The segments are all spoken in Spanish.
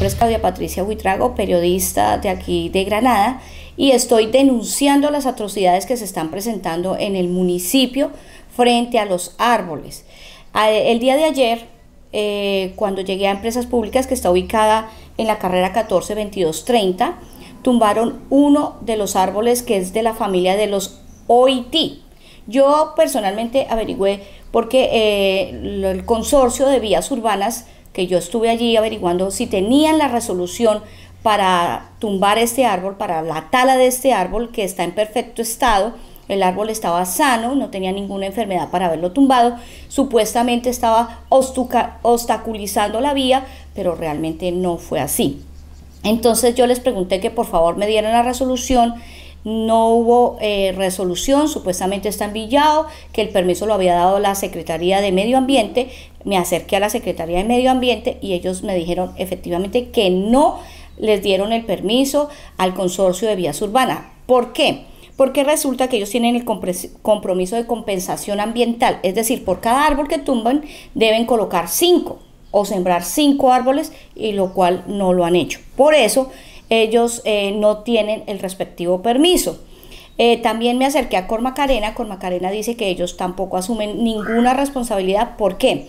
nombre es Claudia Patricia Huitrago, periodista de aquí de Granada, y estoy denunciando las atrocidades que se están presentando en el municipio frente a los árboles. El día de ayer, eh, cuando llegué a Empresas Públicas, que está ubicada en la carrera 14 22 30 tumbaron uno de los árboles que es de la familia de los OIT. Yo personalmente averigüé porque eh, el consorcio de vías urbanas que yo estuve allí averiguando si tenían la resolución para tumbar este árbol, para la tala de este árbol que está en perfecto estado. El árbol estaba sano, no tenía ninguna enfermedad para haberlo tumbado. Supuestamente estaba obstaculizando la vía, pero realmente no fue así. Entonces yo les pregunté que por favor me dieran la resolución no hubo eh, resolución, supuestamente está en que el permiso lo había dado la Secretaría de Medio Ambiente, me acerqué a la Secretaría de Medio Ambiente y ellos me dijeron efectivamente que no les dieron el permiso al consorcio de vías urbanas. ¿Por qué? Porque resulta que ellos tienen el compromiso de compensación ambiental, es decir, por cada árbol que tumban deben colocar cinco o sembrar cinco árboles y lo cual no lo han hecho. Por eso ellos eh, no tienen el respectivo permiso. Eh, también me acerqué a Cormacarena. Cormacarena dice que ellos tampoco asumen ninguna responsabilidad. ¿Por qué?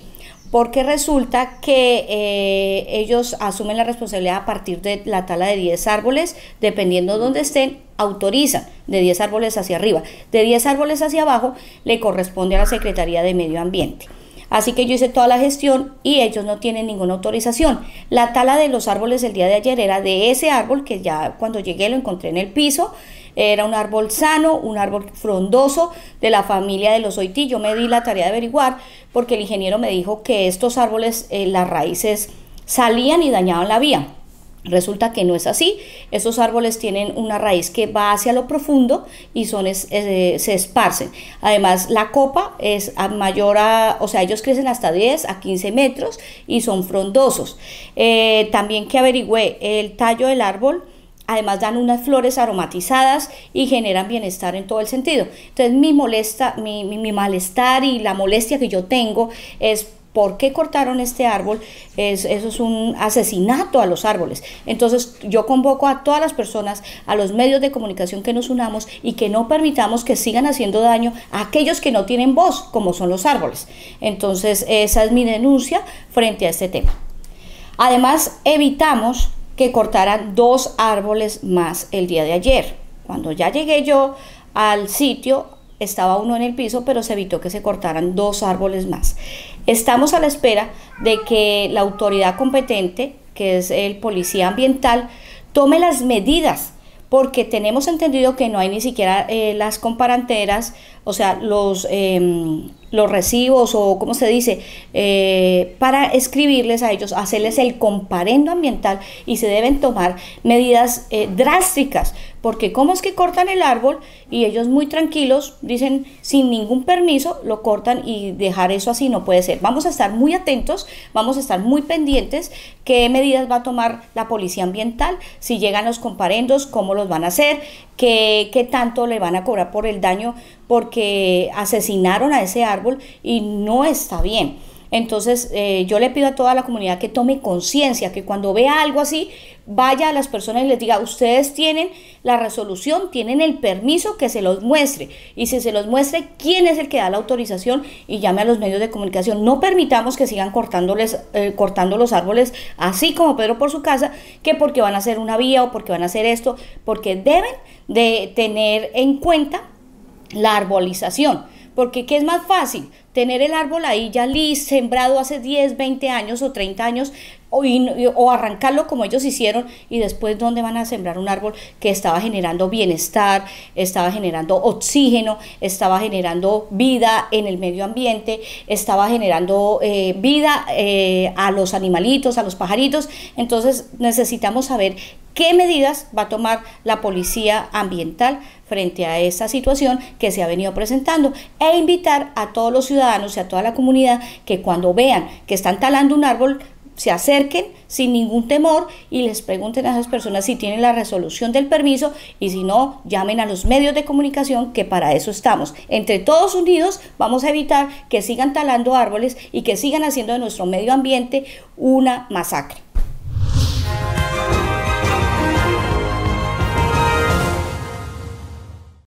Porque resulta que eh, ellos asumen la responsabilidad a partir de la tala de 10 árboles, dependiendo de dónde estén, autorizan de 10 árboles hacia arriba. De 10 árboles hacia abajo le corresponde a la Secretaría de Medio Ambiente. Así que yo hice toda la gestión y ellos no tienen ninguna autorización. La tala de los árboles el día de ayer era de ese árbol que ya cuando llegué lo encontré en el piso. Era un árbol sano, un árbol frondoso de la familia de los oití. Yo me di la tarea de averiguar porque el ingeniero me dijo que estos árboles, eh, las raíces salían y dañaban la vía. Resulta que no es así. Esos árboles tienen una raíz que va hacia lo profundo y son eh, se esparcen. Además, la copa es mayor a, o sea, ellos crecen hasta 10 a 15 metros y son frondosos. Eh, también que averigüé el tallo del árbol. Además dan unas flores aromatizadas y generan bienestar en todo el sentido. Entonces mi molesta, mi malestar y la molestia que yo tengo es ¿Por qué cortaron este árbol? Es, eso es un asesinato a los árboles. Entonces yo convoco a todas las personas, a los medios de comunicación que nos unamos y que no permitamos que sigan haciendo daño a aquellos que no tienen voz, como son los árboles. Entonces esa es mi denuncia frente a este tema. Además, evitamos que cortaran dos árboles más el día de ayer. Cuando ya llegué yo al sitio, estaba uno en el piso, pero se evitó que se cortaran dos árboles más. Estamos a la espera de que la autoridad competente, que es el policía ambiental, tome las medidas porque tenemos entendido que no hay ni siquiera eh, las comparanteras o sea, los, em, los recibos o como se dice, eh, para escribirles a ellos, hacerles el comparendo ambiental y se deben tomar medidas eh, drásticas, porque cómo es que cortan el árbol y ellos muy tranquilos dicen sin ningún permiso, lo cortan y dejar eso así no puede ser. Vamos a estar muy atentos, vamos a estar muy pendientes qué medidas va a tomar la policía ambiental, si llegan los comparendos, cómo los van a hacer, qué, qué tanto le van a cobrar por el daño porque asesinaron a ese árbol y no está bien. Entonces eh, yo le pido a toda la comunidad que tome conciencia, que cuando vea algo así, vaya a las personas y les diga, ustedes tienen la resolución, tienen el permiso que se los muestre. Y si se los muestre, ¿quién es el que da la autorización? Y llame a los medios de comunicación. No permitamos que sigan eh, cortando los árboles así como Pedro por su casa, que porque van a hacer una vía o porque van a hacer esto, porque deben de tener en cuenta la arbolización. Porque ¿qué es más fácil? Tener el árbol ahí ya listo, sembrado hace 10, 20 años o 30 años o, arrancarlo como ellos hicieron y después dónde van a sembrar un árbol que estaba generando bienestar, estaba generando oxígeno, estaba generando vida en el medio ambiente, estaba generando eh, vida eh, a los animalitos, a los pajaritos. Entonces necesitamos saber qué medidas va a tomar la policía ambiental frente a esta situación que se ha venido presentando e invitar a todos los ciudadanos y a toda la comunidad que cuando vean que están talando un árbol se acerquen sin ningún temor y les pregunten a esas personas si tienen la resolución del permiso y si no, llamen a los medios de comunicación que para eso estamos. Entre todos unidos vamos a evitar que sigan talando árboles y que sigan haciendo de nuestro medio ambiente una masacre.